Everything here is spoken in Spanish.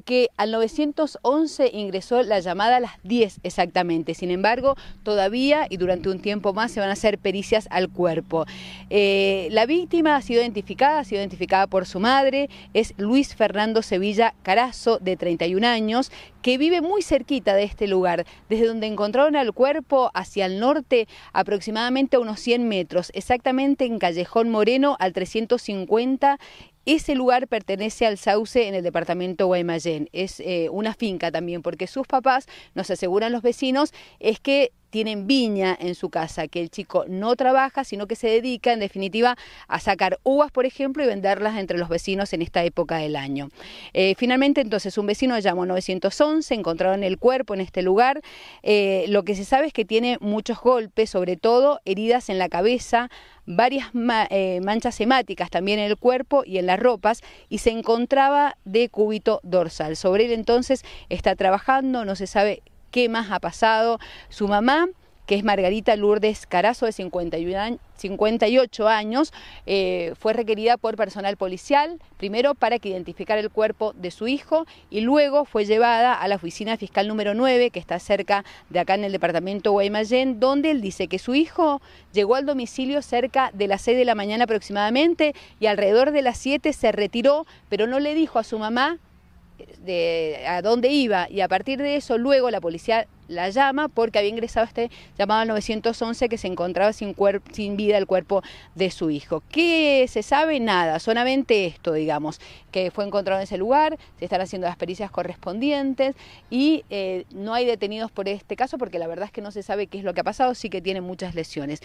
que al 911 ingresó la llamada a las 10 exactamente. Sin embargo, todavía y durante un tiempo más se van a hacer pericias al cuerpo. Eh, la víctima ha sido identificada, ha sido identificada por su madre, es Luis Fernando Sevilla Carazo, de 31 años, que vive muy cerquita de este lugar, desde donde encontraron al cuerpo hacia el norte, aproximadamente a unos 100 metros, exactamente en Callejón Moreno al 350 ese lugar pertenece al Sauce en el departamento Guaymallén. Es eh, una finca también, porque sus papás, nos aseguran los vecinos, es que tienen viña en su casa, que el chico no trabaja, sino que se dedica, en definitiva, a sacar uvas, por ejemplo, y venderlas entre los vecinos en esta época del año. Eh, finalmente, entonces, un vecino llamó 911, encontraron el cuerpo en este lugar. Eh, lo que se sabe es que tiene muchos golpes, sobre todo heridas en la cabeza, varias eh, manchas hemáticas también en el cuerpo y en las ropas y se encontraba de cúbito dorsal. Sobre él entonces está trabajando, no se sabe qué más ha pasado. Su mamá que es Margarita Lourdes Carazo, de 58 años, eh, fue requerida por personal policial, primero para que identificara el cuerpo de su hijo y luego fue llevada a la oficina fiscal número 9, que está cerca de acá en el departamento Guaymallén, donde él dice que su hijo llegó al domicilio cerca de las 6 de la mañana aproximadamente y alrededor de las 7 se retiró, pero no le dijo a su mamá de a dónde iba y a partir de eso luego la policía la llama porque había ingresado este llamado 911 que se encontraba sin, sin vida el cuerpo de su hijo. ¿Qué se sabe? Nada, solamente esto, digamos, que fue encontrado en ese lugar, se están haciendo las pericias correspondientes y eh, no hay detenidos por este caso porque la verdad es que no se sabe qué es lo que ha pasado, sí que tiene muchas lesiones.